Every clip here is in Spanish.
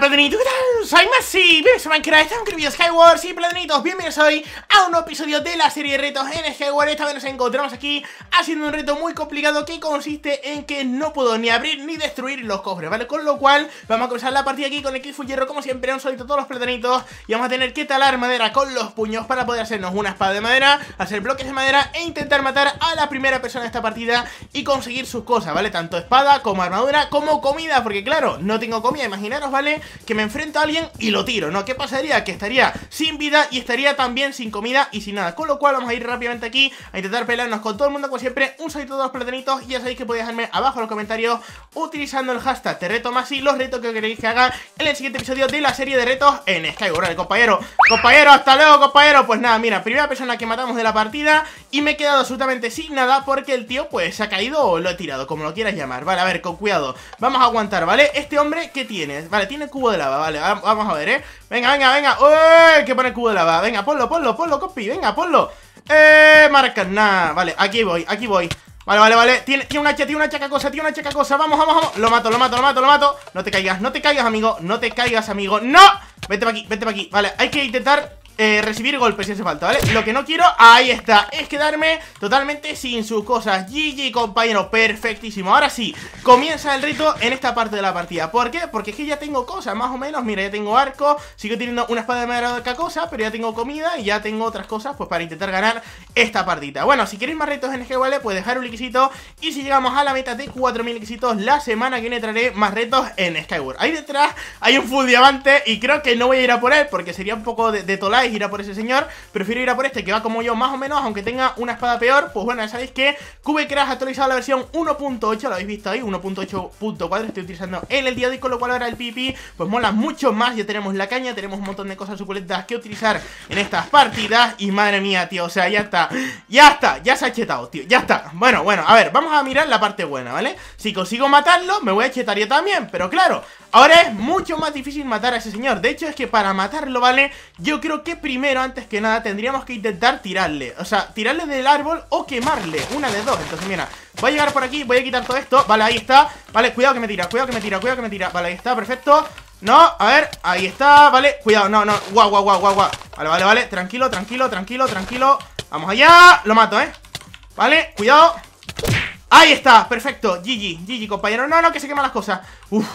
Hola ¿qué tal? Soy Masi, bienvenidos a Minecraft, estamos Skywars Y Platanitos. bienvenidos hoy a un nuevo episodio de la serie de retos en Skyward Esta vez nos encontramos aquí haciendo un reto muy complicado que consiste en que no puedo ni abrir ni destruir los cofres, ¿vale? Con lo cual, vamos a comenzar la partida aquí con el hierro como siempre, un solito todos los platanitos Y vamos a tener que talar madera con los puños para poder hacernos una espada de madera, hacer bloques de madera e intentar matar a la primera persona de esta partida y conseguir sus cosas, ¿vale? Tanto espada como armadura como comida, porque claro, no tengo comida, imaginaros, ¿vale? que me enfrento a alguien y lo tiro, ¿no? ¿Qué pasaría? Que estaría sin vida y estaría también sin comida y sin nada. Con lo cual vamos a ir rápidamente aquí a intentar pelearnos con todo el mundo, como siempre. Un saludo a los platanitos y ya sabéis que podéis dejarme abajo en los comentarios utilizando el hashtag Te reto más y los retos que queréis que haga en el siguiente episodio de la serie de retos en Skyward. compañero, compañero, hasta luego, compañero. Pues nada, mira, primera persona que matamos de la partida y me he quedado absolutamente sin nada porque el tío pues se ha caído o lo he tirado, como lo quieras llamar Vale, a ver, con cuidado, vamos a aguantar, ¿vale? Este hombre, ¿qué tienes Vale, tiene cubo de lava, vale, vamos a ver, ¿eh? Venga, venga, venga, ¡Uy! Que pone cubo de lava, venga, ponlo, ponlo, ponlo, copi. venga, ponlo Eh, marcas, nada, vale, aquí voy, aquí voy Vale, vale, vale, tiene, tiene una hacha, tiene una chaca cosa, tiene una chaca cosa Vamos, vamos, vamos, lo mato, lo mato, lo mato, lo mato No te caigas, no te caigas, amigo, no te caigas, amigo ¡No! Vete para aquí, vete para aquí Vale, hay que intentar eh, recibir golpes si hace falta, ¿vale? Lo que no quiero, ahí está, es quedarme totalmente sin sus cosas GG, compañero, perfectísimo Ahora sí, comienza el rito en esta parte de la partida ¿Por qué? Porque es que ya tengo cosas, más o menos Mira, ya tengo arco, sigo teniendo una espada de madera de cosa Pero ya tengo comida y ya tengo otras cosas Pues para intentar ganar esta partida Bueno, si queréis más retos en este ¿vale? Pues dejar un likecito Y si llegamos a la meta de 4000 likecitos La semana que viene traeré más retos en Skyward Ahí detrás hay un full diamante Y creo que no voy a ir a por él Porque sería un poco de, de tolai Ir irá por ese señor Prefiero ir a por este que va como yo más o menos, aunque tenga una espada peor Pues bueno, ya sabéis que Cube Crash ha actualizado la versión 1.8, lo habéis visto ahí, 1.8.4 Estoy utilizando en el día de hoy, con lo cual ahora el pipi, pues mola mucho más Ya tenemos la caña, tenemos un montón de cosas suculentas que utilizar en estas partidas Y madre mía, tío, o sea, ya está, ya está, ya se ha chetado, tío, ya está Bueno, bueno, a ver, vamos a mirar la parte buena, ¿vale? Si consigo matarlo, me voy a chetar yo también, pero claro Ahora es mucho más difícil matar a ese señor De hecho es que para matarlo, ¿vale? Yo creo que primero, antes que nada, tendríamos que intentar tirarle O sea, tirarle del árbol o quemarle Una de dos, entonces mira Voy a llegar por aquí, voy a quitar todo esto Vale, ahí está Vale, cuidado que me tira, cuidado que me tira, cuidado que me tira Vale, ahí está, perfecto no, a ver, ahí está, vale Cuidado, no, no, guau, guau, guau, guau, guau Vale, vale, vale, tranquilo, tranquilo, tranquilo, tranquilo Vamos allá, lo mato, eh Vale, cuidado Ahí está, perfecto, GG, GG compañero No, no, que se queman las cosas Uf,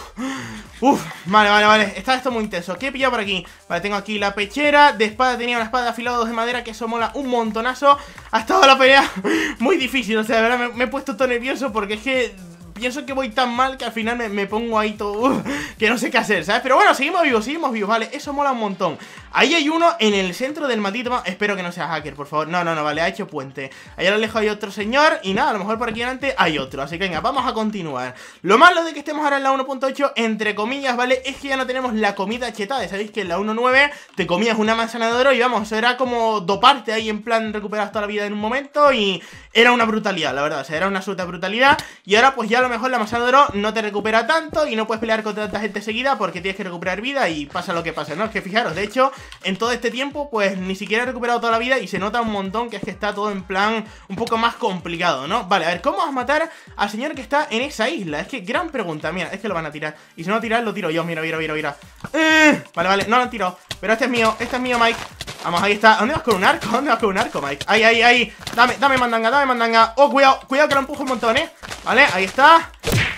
uf, vale, vale, vale Está esto muy intenso, ¿qué he pillado por aquí? Vale, tengo aquí la pechera, de espada tenía una espada afilada de madera, que eso mola un montonazo Ha estado la pelea muy difícil O sea, de verdad me he puesto todo nervioso porque es que pienso que voy tan mal que al final me, pongo ahí todo... que no sé qué hacer, ¿sabes? Pero bueno, seguimos vivos, seguimos vivos, vale, eso mola un montón. Ahí hay uno en el centro del matito, Espero que no sea hacker, por favor. No, no, no, vale, ha hecho puente. Allá lo lejos hay otro señor y nada, a lo mejor por aquí adelante hay otro. Así que venga, vamos a continuar. Lo malo de que estemos ahora en la 1.8, entre comillas, ¿vale? Es que ya no tenemos la comida chetada. Sabéis que en la 1.9 te comías una manzana de oro y vamos, era como doparte ahí en plan recuperar toda la vida en un momento y era una brutalidad, la verdad. O sea, era una absoluta brutalidad y ahora pues ya a lo mejor la masa de oro no te recupera tanto y no puedes pelear con tanta gente seguida porque tienes que recuperar vida y pasa lo que pasa, ¿no? Es que fijaros, de hecho, en todo este tiempo pues ni siquiera he recuperado toda la vida y se nota un montón que es que está todo en plan un poco más complicado, ¿no? Vale, a ver, ¿cómo vas a matar al señor que está en esa isla? Es que gran pregunta, mira, es que lo van a tirar y si no lo lo tiro yo, mira, mira, mira, mira eh, Vale, vale, no lo han tirado, pero este es mío, este es mío, Mike Vamos, ahí está. ¿Dónde vas con un arco? ¿Dónde vas con un arco, Mike? Ahí, ahí, ahí. Dame, dame mandanga, dame mandanga. Oh, cuidado, cuidado que lo empujo un montón, ¿eh? Vale, ahí está.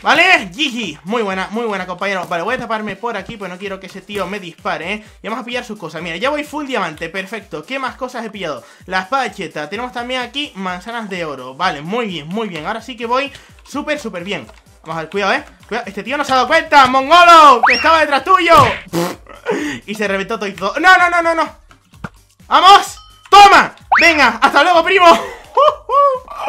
¿Vale? GG, muy buena, muy buena compañero Vale, voy a taparme por aquí, pues no quiero que ese tío me dispare, ¿eh? Y vamos a pillar sus cosas Mira, ya voy full diamante, perfecto ¿Qué más cosas he pillado? La espada tenemos también aquí manzanas de oro Vale, muy bien, muy bien, ahora sí que voy súper, súper bien Vamos a ver, cuidado, ¿eh? este tío no se ha dado cuenta, mongolo Que estaba detrás tuyo Y se reventó todo y todo ¡No, no, no, no, no! ¡Vamos! ¡Toma! ¡Venga! ¡Hasta luego, primo!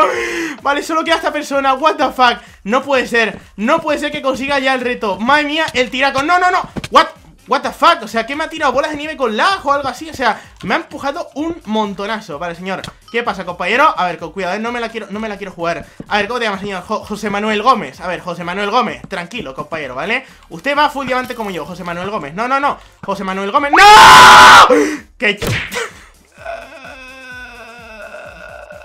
vale, solo queda esta persona What the fuck, no puede ser No puede ser que consiga ya el reto Madre mía, el tiraco, no, no, no, what What the fuck, o sea, ¿qué me ha tirado bolas de nieve con lajo o algo así, o sea, me ha empujado un montonazo Vale, señor, ¿qué pasa, compañero? A ver, con cuidado, eh, no, me la quiero, no me la quiero jugar A ver, ¿cómo te llamas, señor? José Manuel Gómez A ver, José Manuel Gómez, tranquilo, compañero, ¿vale? Usted va full diamante como yo, José Manuel Gómez No, no, no, José Manuel Gómez ¡No! ¿Qué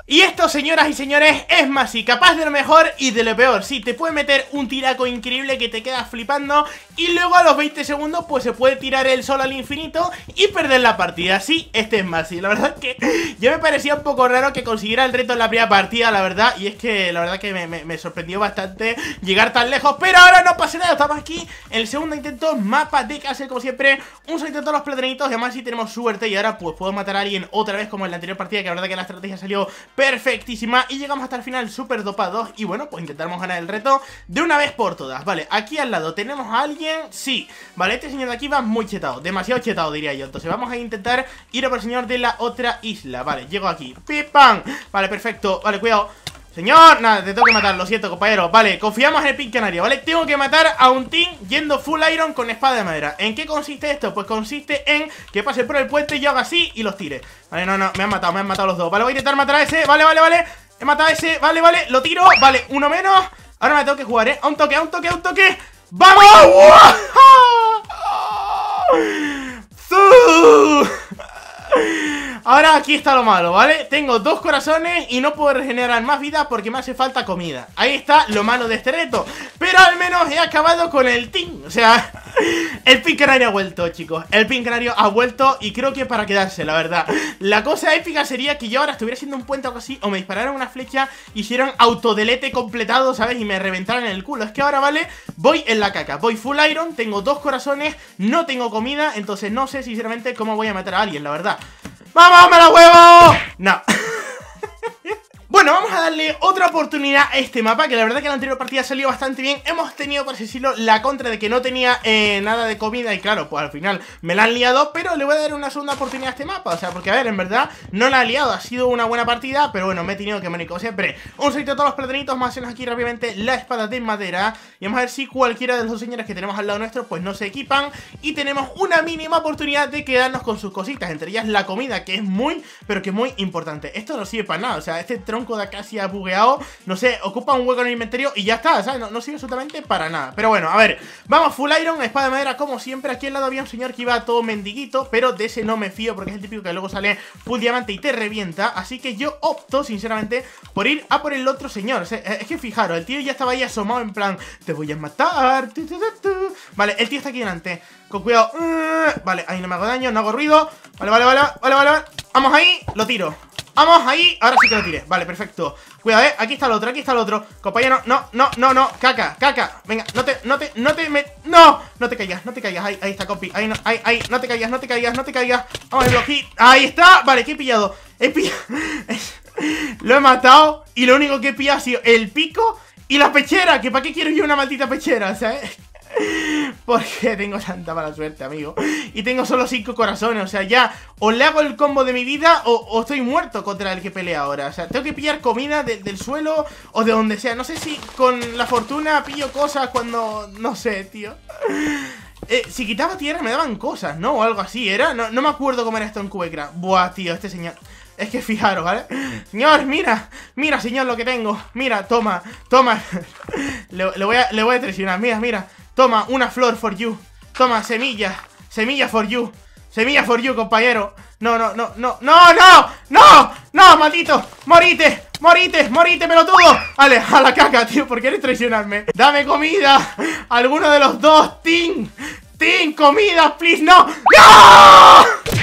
Y esto, señoras y señores, es más y capaz de lo mejor y de lo peor. Sí, te puede meter un tiraco increíble que te quedas flipando y luego a los 20 segundos pues se puede tirar el sol al infinito y perder la partida. Sí, este es más y la verdad que yo me parecía un poco raro que consiguiera el reto en la primera partida, la verdad. Y es que la verdad que me, sorprendió bastante llegar tan lejos, pero ahora no pasa nada, estamos aquí en el segundo intento, mapa de casa, como siempre, un solo intento a los platanitos y además si sí tenemos suerte y ahora pues puedo matar a alguien otra vez como en la anterior partida, que la verdad que la estrategia salió perfectísima Y llegamos hasta el final super dopados Y bueno, pues intentaremos ganar el reto de una vez por todas Vale, aquí al lado tenemos a alguien Sí, vale, este señor de aquí va muy chetado Demasiado chetado diría yo Entonces vamos a intentar ir a por el señor de la otra isla Vale, llego aquí, Pipam Vale, perfecto, vale, cuidado Señor, nada, te tengo que matar, lo siento, compañero Vale, confiamos en el Pin Canario, ¿vale? Tengo que matar a un team yendo full iron con espada de madera ¿En qué consiste esto? Pues consiste en que pase por el puente, y yo haga así y los tire Vale, no, no, me han matado, me han matado los dos Vale, voy a intentar matar a ese, vale, vale, vale He matado a ese, vale, vale, lo tiro, vale, uno menos Ahora me tengo que jugar, ¿eh? A un toque, a un toque, a un toque ¡Vamos! Ahora aquí está lo malo, ¿vale? Tengo dos corazones y no puedo regenerar más vida porque me hace falta comida Ahí está lo malo de este reto Pero al menos he acabado con el ting O sea, el pin canario ha vuelto, chicos El pin canario ha vuelto y creo que para quedarse, la verdad La cosa épica sería que yo ahora estuviera haciendo un puente o algo así O me dispararan una flecha, hicieran autodelete completado, ¿sabes? Y me reventaran en el culo Es que ahora, ¿vale? Voy en la caca, voy full iron, tengo dos corazones No tengo comida, entonces no sé sinceramente cómo voy a matar a alguien, la verdad Mamá, me la huevo! No. Bueno, vamos a darle otra oportunidad a este mapa Que la verdad que la anterior partida salió bastante bien Hemos tenido, por así decirlo, la contra de que no tenía eh, nada de comida Y claro, pues al final me la han liado Pero le voy a dar una segunda oportunidad a este mapa O sea, porque a ver, en verdad, no la ha liado Ha sido una buena partida, pero bueno, me he tenido que manejar siempre Un saludo a todos los platanitos, más menos aquí rápidamente La espada de madera Y vamos a ver si cualquiera de los señores que tenemos al lado nuestro Pues no se equipan Y tenemos una mínima oportunidad de quedarnos con sus cositas Entre ellas la comida, que es muy, pero que es muy importante Esto no sirve para nada, o sea, este tronco banco de ha bugueado, no sé, ocupa un hueco en el inventario y ya está, ¿sabes? No, sirve absolutamente para nada. Pero bueno, a ver, vamos full iron, espada de madera como siempre. Aquí al lado había un señor que iba todo mendiguito, pero de ese no me fío porque es el típico que luego sale full diamante y te revienta. Así que yo opto, sinceramente, por ir a por el otro señor. es que fijaros, el tío ya estaba ahí asomado en plan, te voy a matar. vale, el tío está aquí delante. Con cuidado. Mm, vale, ahí no me hago daño, no hago ruido. vale, vale, vale, vale. vale. Vamos ahí, lo tiro. Vamos, ah, ahí, ahora sí que lo tiré Vale, perfecto Cuidado, eh, aquí está el otro, aquí está el otro Compañero, no, no, no, no, caca, caca Venga, no te, no te, no te, me... no No te caigas, no te caigas, ahí, ahí está, compi Ahí, no, ahí, ahí, no te caigas, no te caigas, no te caigas Vamos, el aquí, ahí está Vale, que he pillado, he pillado Lo he matado y lo único que he pillado ha sido el pico y la pechera, que para qué quiero yo una maldita pechera, o sea, eh Porque tengo tanta mala suerte, amigo. Y tengo solo 5 corazones. O sea, ya o le hago el combo de mi vida o, estoy muerto contra el que pelea ahora. O sea, tengo que pillar comida del suelo o de donde sea. No sé si con la fortuna pillo cosas cuando... No sé, tío. Eh, si quitaba tierra me daban cosas, ¿no? O algo así, ¿era? No, me acuerdo cómo era esto en Cubecra. Buah, tío, este señor... Es que fijaros, ¿vale? Señor, mira, mira, señor, lo que tengo. Mira, toma, toma. le, voy a, le voy a traicionar, mira, mira. Toma, una flor for you. Toma, semilla. Semilla for you. Semilla for you, compañero. No, no, no, no, no, no, no, no, maldito. Morite, morite, morite, me tuvo. Vale, a la caca, tío, porque eres traicionarme? Dame comida. Alguno de los dos, Ting. Ting, comida, please, no. ¡No!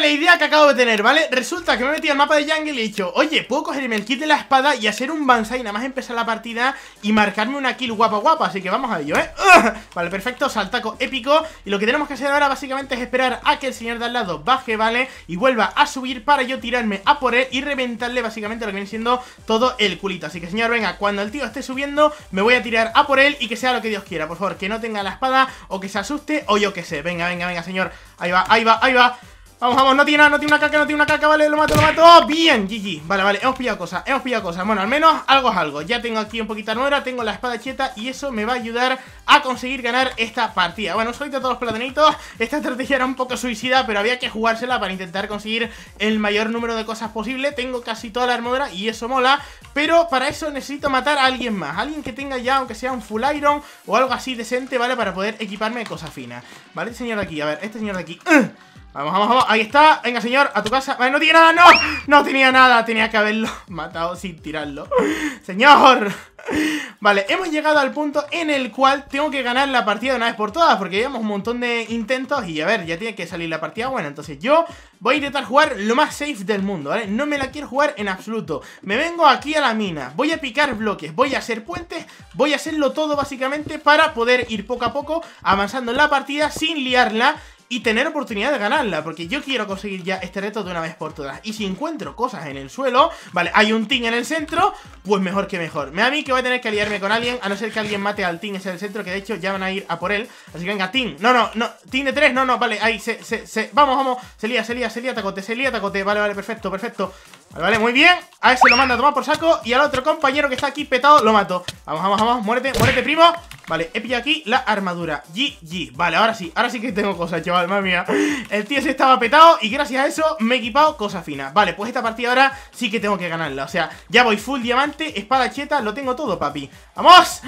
la idea que acabo de tener, ¿vale? Resulta que me he metido al mapa de jungle y he dicho Oye, puedo cogerme el kit de la espada y hacer un bansai Nada más empezar la partida y marcarme una kill guapa guapa Así que vamos a ello, ¿eh? Vale, perfecto, saltaco épico Y lo que tenemos que hacer ahora básicamente es esperar a que el señor de al lado baje, ¿vale? Y vuelva a subir para yo tirarme a por él y reventarle básicamente lo que viene siendo todo el culito Así que señor, venga, cuando el tío esté subiendo me voy a tirar a por él y que sea lo que Dios quiera Por favor, que no tenga la espada o que se asuste o yo que sé Venga, venga, venga, señor Ahí va, ahí va, ahí va Vamos, vamos, no tiene no tiene una caca, no tiene una caca Vale, lo mato, lo mato, oh, bien, GG Vale, vale, hemos pillado cosas, hemos pillado cosas Bueno, al menos algo es algo, ya tengo aquí un poquito de armadura, Tengo la espada cheta y eso me va a ayudar A conseguir ganar esta partida Bueno, soy de todos los platanitos, esta estrategia era un poco Suicida, pero había que jugársela Para intentar conseguir el mayor número de cosas posible Tengo casi toda la armadura y eso mola Pero para eso necesito matar a alguien más Alguien que tenga ya, aunque sea un full iron O algo así decente, ¿vale? Para poder equiparme de cosas finas Vale, este señor de aquí, a ver, este señor de aquí Vamos, vamos, vamos, ahí está Venga, señor, a tu casa Vale, no tiene nada, no No tenía nada, tenía que haberlo matado sin tirarlo Señor Vale, hemos llegado al punto en el cual tengo que ganar la partida de una vez por todas Porque llevamos un montón de intentos y a ver, ya tiene que salir la partida buena Entonces yo voy a intentar jugar lo más safe del mundo, ¿vale? No me la quiero jugar en absoluto Me vengo aquí a la mina, voy a picar bloques, voy a hacer puentes Voy a hacerlo todo básicamente para poder ir poco a poco avanzando en la partida sin liarla y tener oportunidad de ganarla, porque yo quiero conseguir ya este reto de una vez por todas. Y si encuentro cosas en el suelo, vale, hay un team en el centro, pues mejor que mejor. Me da a mí que voy a tener que aliarme con alguien, a no ser que alguien mate al team ese del centro, que de hecho ya van a ir a por él. Así que venga, team, no, no, no, team de tres, no, no, vale, ahí, se, se, se, vamos, vamos, se lía, se lía, se lía, tacote, se lía, tacote, vale, vale, perfecto, perfecto. Vale, muy bien. A ese lo manda a tomar por saco. Y al otro compañero que está aquí petado lo mato. Vamos, vamos, vamos. Muérete, muérete, primo. Vale, he pillado aquí la armadura. GG. Vale, ahora sí. Ahora sí que tengo cosas, chaval. Madre mía. El tío se estaba petado. Y gracias a eso me he equipado cosas finas. Vale, pues esta partida ahora sí que tengo que ganarla. O sea, ya voy full diamante, espada cheta. Lo tengo todo, papi. ¡Vamos!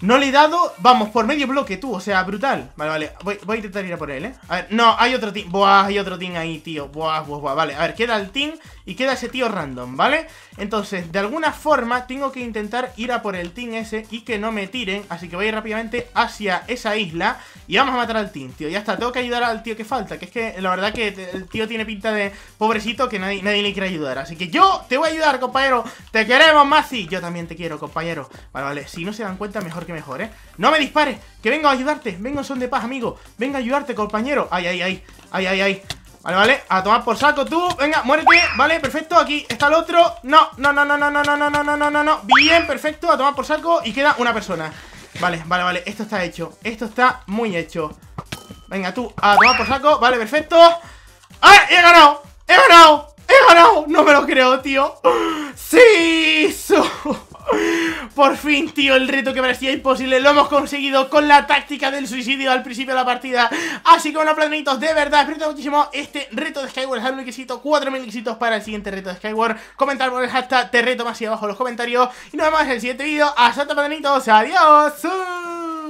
No le he dado. Vamos, por medio bloque, tú. O sea, brutal. Vale, vale. Voy, a intentar ir a por él, ¿eh? A ver, no, hay otro team. Buah, hay otro team ahí, tío. Buah, buah, buah. Vale, a ver, queda el team y queda ese tío random, ¿vale? Entonces, de alguna forma, tengo que intentar ir a por el team ese y que no me tiren. Así que voy rápidamente hacia esa isla y vamos a matar al team, tío. Ya está, tengo que ayudar al tío que falta. Que es que la verdad que el tío tiene pinta de pobrecito que nadie, le quiere ayudar. Así que yo te voy a ayudar, compañero. Te queremos, Mazi. Yo también te quiero, compañero. Vale, vale. Si no se dan cuenta, mejor que mejor, ¿eh? ¡No me dispares! ¡Que vengo a ayudarte! ¡Vengo en son de paz, amigo! venga a ayudarte, compañero! ¡Ay, ay, ay! ¡Ay, ay, ay! Vale, vale, a tomar por saco tú Venga, muérete, vale, perfecto, aquí está el otro No, no, no, no, no, no, no, no, no, no, no, no Bien, perfecto, a tomar por saco Y queda una persona Vale, vale, vale, esto está hecho Esto está muy hecho Venga, tú, a tomar por saco, vale, perfecto ¡Ah! ¡He ganado! ¡He ganado! ¡He ganado! No me lo creo, tío ¡Sí! Por fin, tío, el reto que parecía imposible lo hemos conseguido con la táctica del suicidio al principio de la partida. Así que bueno, planitos, de verdad, espero muchísimo este reto de Skyward. salvo un requisito 4000 requisitos para el siguiente reto de Skyward. Comentar por el hashtag, te reto más y abajo en los comentarios. Y nos vemos en el siguiente vídeo. Hasta Planitos! adiós.